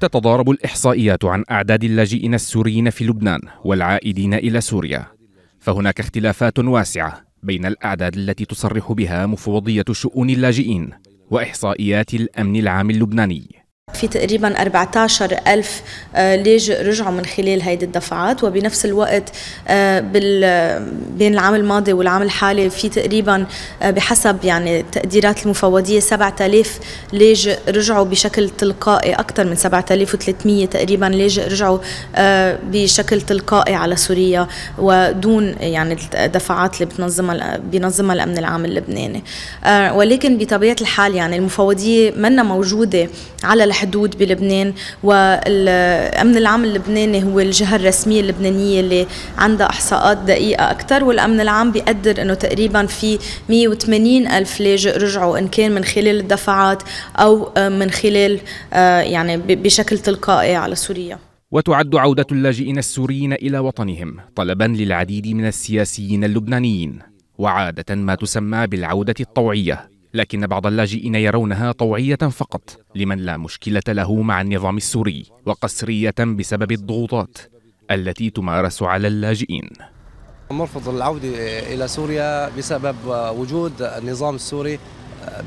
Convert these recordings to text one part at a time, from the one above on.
تتضارب الإحصائيات عن أعداد اللاجئين السوريين في لبنان والعائدين إلى سوريا فهناك اختلافات واسعة بين الأعداد التي تصرح بها مفوضية شؤون اللاجئين وإحصائيات الأمن العام اللبناني في تقريبا 14 ألف آه، لاجئ رجعوا من خلال هيدي الدفعات وبنفس الوقت آه، بين العام الماضي والعام الحالي في تقريبا آه، بحسب يعني التقديرات المفوضية 7000 لاجئ رجعوا بشكل تلقائي أكثر من 7300 تقريبا لاجئ رجعوا بشكل تلقائي على سوريا ودون يعني الدفعات اللي بتنظمها بينظمها الأمن العام اللبناني ولكن بطبيعة الحال يعني المفوضية منا موجودة على الحدود بلبنان والأمن العام اللبناني هو الجهة الرسمية اللبنانية اللي عندها إحصاءات دقيقة أكثر والأمن العام بيقدر أنه تقريبا في 180 ألف لاجئ رجعوا إن كان من خلال الدفعات أو آه، من خلال آه، يعني بشكل تلقائي على سوريا وتعد عودة اللاجئين السوريين إلى وطنهم طلبا للعديد من السياسيين اللبنانيين وعادة ما تسمى بالعودة الطوعية لكن بعض اللاجئين يرونها طوعية فقط لمن لا مشكلة له مع النظام السوري وقسرية بسبب الضغوطات التي تمارس على اللاجئين نرفض العودة إلى سوريا بسبب وجود النظام السوري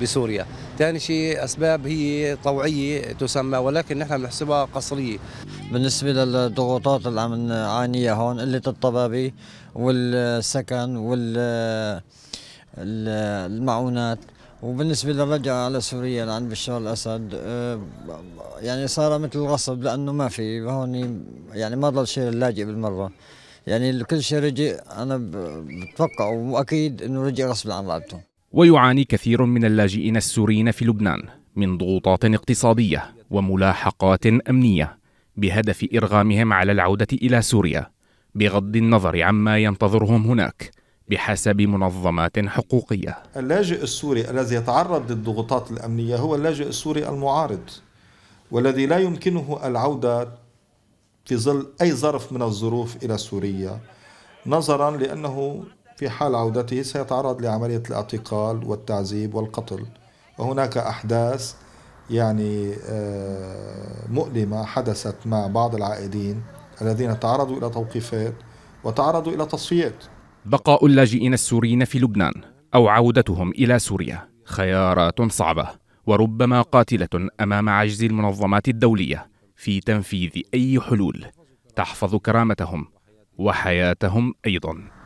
بسوريا ثاني شيء أسباب هي طوعية تسمى ولكن نحن بنحسبها قصرية بالنسبة للضغوطات اللي عم نعانيها هون قلة الطبابة والسكن وال المعونات وبالنسبه للرجعه على سوريا لعند بشار الاسد آه، يعني صار مثل الغصب لانه ما في هون يعني ما ضل شيء اللاجئ بالمره يعني كل شيء رجع انا بتوقع واكيد انه رجع غصب عن رقبته ويعاني كثير من اللاجئين السوريين في لبنان من ضغوطات اقتصاديه وملاحقات امنيه بهدف ارغامهم على العوده الى سوريا بغض النظر عما ينتظرهم هناك بحسب منظمات حقوقية اللاجئ السوري الذي يتعرض للضغوطات الأمنية هو اللاجئ السوري المعارض والذي لا يمكنه العودة في ظل أي ظرف من الظروف إلى سوريا نظرا لأنه في حال عودته سيتعرض لعملية الاعتقال والتعذيب والقتل وهناك أحداث يعني آه، مؤلمة حدثت مع بعض العائدين الذين تعرضوا إلى توقيفات وتعرضوا إلى تصفيات بقاء اللاجئين السوريين في لبنان او عودتهم الى سوريا خيارات صعبه وربما قاتله امام عجز المنظمات الدوليه في تنفيذ اي حلول تحفظ كرامتهم وحياتهم ايضا